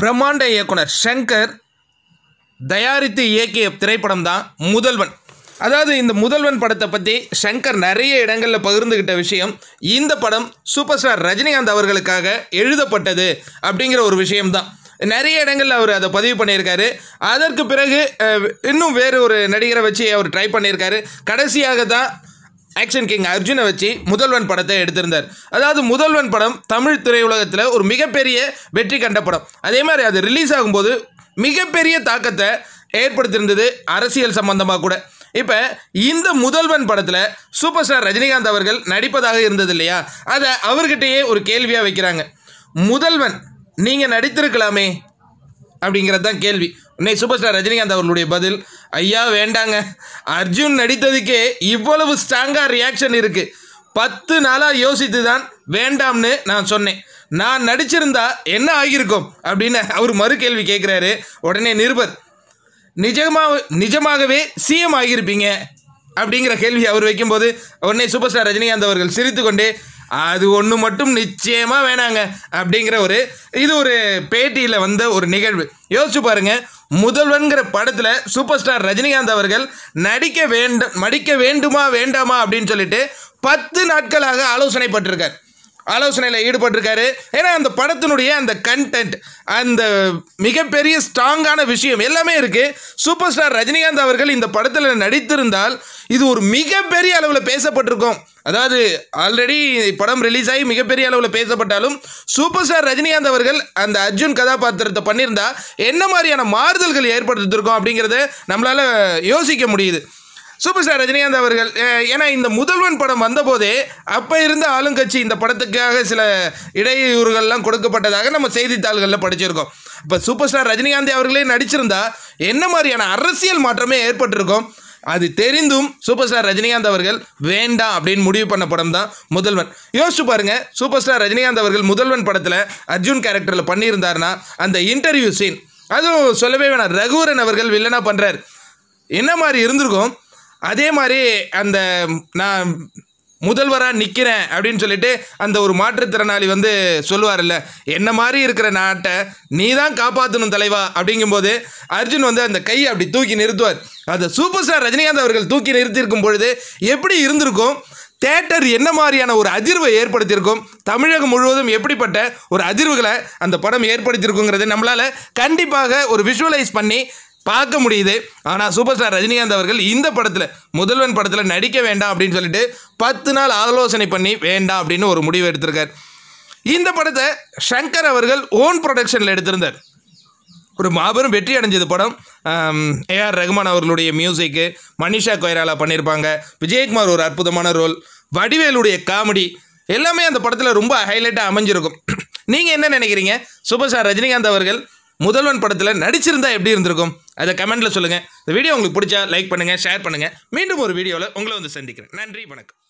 பிரம்மாண்ட இயக்குனர் ஷங்கர் தயாரித்து இயக்கிய திரைப்படம் தான் முதல்வன் அதாவது இந்த முதல்வன் படத்தை பற்றி ஷங்கர் நிறைய இடங்களில் பகிர்ந்துக்கிட்ட விஷயம் இந்த படம் சூப்பர் ஸ்டார் ரஜினிகாந்த் அவர்களுக்காக எழுதப்பட்டது அப்படிங்கிற ஒரு விஷயம்தான் நிறைய இடங்களில் அவர் அதை பதிவு பண்ணியிருக்காரு அதற்கு பிறகு இன்னும் வேறு ஒரு நடிகரை வச்சு அவர் ட்ரை பண்ணியிருக்காரு கடைசியாக தான் ஆக்ஷன் கிங் அர்ஜுனை வச்சு முதல்வன் படத்தை எடுத்திருந்தார் அதாவது முதல்வன் படம் தமிழ் திரையுலகத்தில் ஒரு மிகப்பெரிய வெற்றி கண்ட படம் அதே மாதிரி அது ரிலீஸ் ஆகும்போது மிகப்பெரிய தாக்கத்தை ஏற்படுத்தியிருந்தது அரசியல் சம்பந்தமாக கூட இப்போ இந்த முதல்வன் படத்தில் சூப்பர் ஸ்டார் ரஜினிகாந்த் அவர்கள் நடிப்பதாக இருந்தது இல்லையா அதை அவர்கிட்டயே ஒரு கேள்வியாக வைக்கிறாங்க முதல்வன் நீங்கள் நடித்திருக்கலாமே அப்படிங்கிறது தான் கேள்வி உன்னை சூப்பர் ஸ்டார் ரஜினிகாந்த் அவர்களுடைய பதில் ஐயா வேண்டாங்க அர்ஜுன் நடித்ததுக்கே இவ்வளவு ஸ்ட்ராங்காக ரியாக்ஷன் இருக்குது பத்து நாளாக யோசித்து தான் வேண்டாம்னு நான் சொன்னேன் நான் நடிச்சிருந்தா என்ன ஆகியிருக்கும் அப்படின்னு அவர் மறு கேள்வி கேட்குறாரு உடனே நிருபர் நிஜமாக நிஜமாகவே சிஎம் ஆகியிருப்பீங்க அப்படிங்கிற கேள்வி அவர் வைக்கும்போது உடனே சூப்பர் ஸ்டார் ரஜினிகாந்த் அவர்கள் சிரித்து கொண்டே அது ஒன்று மட்டும் நிச்சயமாக வேணாங்க அப்படிங்கிற ஒரு இது ஒரு பேட்டியில் வந்த ஒரு நிகழ்வு யோசிச்சு பாருங்கள் முதல்வன்கிற படத்தில் சூப்பர் ஸ்டார் ரஜினிகாந்த் அவர்கள் நடிக்க வேண்டும் நடிக்க வேண்டுமா வேண்டாமா அப்படின்னு சொல்லிட்டு பத்து நாட்களாக ஆலோசனை பட்டிருக்கார் ஆலோசனையில் ஈடுபட்டிருக்காரு ஏன்னா அந்த படத்தினுடைய அந்த கண்டென்ட் அந்த மிகப்பெரிய ஸ்ட்ராங்கான விஷயம் எல்லாமே இருக்குது சூப்பர் ஸ்டார் ரஜினிகாந்த் அவர்கள் இந்த படத்தில் நடித்திருந்தால் இது ஒரு மிகப்பெரிய அளவில் பேசப்பட்டிருக்கும் அதாவது ஆல்ரெடி படம் ரிலீஸ் ஆகி மிகப்பெரிய அளவில் பேசப்பட்டாலும் சூப்பர் ஸ்டார் ரஜினிகாந்த் அவர்கள் அந்த அர்ஜுன் கதாபாத்திரத்தை பண்ணியிருந்தா என்ன மாதிரியான மாறுதல்கள் ஏற்படுத்திருக்கோம் அப்படிங்கிறத நம்மளால் யோசிக்க முடியுது சூப்பர் ஸ்டார் ரஜினிகாந்த் அவர்கள் ஏன்னா இந்த முதல்வன் படம் வந்தபோதே அப்போ இருந்த ஆளுங்கட்சி இந்த படத்துக்காக சில இடையூறுகள்லாம் கொடுக்கப்பட்டதாக நம்ம செய்தித்தாள்களில் படிச்சிருக்கோம் இப்போ சூப்பர் ஸ்டார் ரஜினிகாந்த் அவர்களே நடிச்சிருந்தா என்ன மாதிரியான அரசியல் மாற்றமே ஏற்பட்டிருக்கும் அது தெரிந்தும் சூப்பர் ஸ்டார் ரஜினிகாந்த் அவர்கள் வேண்டாம் அப்படின்னு முடிவு பண்ண படம் தான் முதல்வன் யோசிச்சு பாருங்க சூப்பர் ஸ்டார் ரஜினிகாந்த் அவர்கள் முதல்வன் படத்தில் அர்ஜுன் கேரக்டரில் பண்ணியிருந்தாருன்னா அந்த இன்டர்வியூ சீன் அதுவும் சொல்லவே வேணாம் ரகுவரன் அவர்கள் வில்லனாக பண்ணுறார் என்ன மாதிரி இருந்திருக்கும் அதே மாதிரி அந்த நான் முதல்வராக நிற்கிறேன் அப்படின்னு சொல்லிட்டு அந்த ஒரு மாற்றுத்திறனாளி வந்து இல்லை என்ன மாதிரி இருக்கிற நாட்டை நீ தான் காப்பாற்றணும் தலைவா அப்படிங்கும்போது அர்ஜுன் வந்து அந்த கையை அப்படி தூக்கி நிறுத்துவார் அந்த சூப்பர் ஸ்டார் ரஜினிகாந்த் அவர்கள் தூக்கி நிறுத்தியிருக்கும் பொழுது எப்படி இருந்திருக்கும் தேட்டர் என்ன மாதிரியான ஒரு அதிர்வை ஏற்படுத்தியிருக்கும் தமிழகம் முழுவதும் எப்படிப்பட்ட ஒரு அதிர்வுகளை அந்த படம் ஏற்படுத்தியிருக்குங்கிறது நம்மளால் கண்டிப்பாக ஒரு விஷுவலைஸ் பண்ணி பார்க்க முடியுது ஆனால் சூப்பர் ஸ்டார் ரஜினிகாந்த் அவர்கள் இந்த படத்தில் முதல்வன் படத்தில் நடிக்க வேண்டாம் அப்படின்னு சொல்லிட்டு பத்து நாள் ஆலோசனை பண்ணி வேண்டாம் அப்படின்னு ஒரு முடிவு எடுத்திருக்கார் இந்த படத்தை ஷங்கர் அவர்கள் ஓன் ப்ரொடக்ஷனில் எடுத்திருந்தார் ஒரு மாபெரும் வெற்றி அடைஞ்சது படம் ஏஆர் ரகுமான் அவர்களுடைய மியூசிக்கு மனிஷா கொய்ராலா பண்ணியிருப்பாங்க விஜயகுமார் ஒரு அற்புதமான ரோல் வடிவேலுடைய காமெடி எல்லாமே அந்த படத்தில் ரொம்ப ஹைலைட்டாக அமைஞ்சிருக்கும் நீங்கள் என்ன நினைக்கிறீங்க சூப்பர் ஸ்டார் ரஜினிகாந்த் அவர்கள் முதல்வன் படத்தில் நடிச்சிருந்தா எப்படி இருந்திருக்கும் அதை கமெண்ட்டில் சொல்லுங்கள் இந்த வீடியோ உங்களுக்கு பிடிச்சா லைக் பண்ணுங்கள் ஷேர் பண்ணுங்கள் மீண்டும் ஒரு வீடியோவில் உங்களை வந்து சந்திக்கிறேன் நன்றி வணக்கம்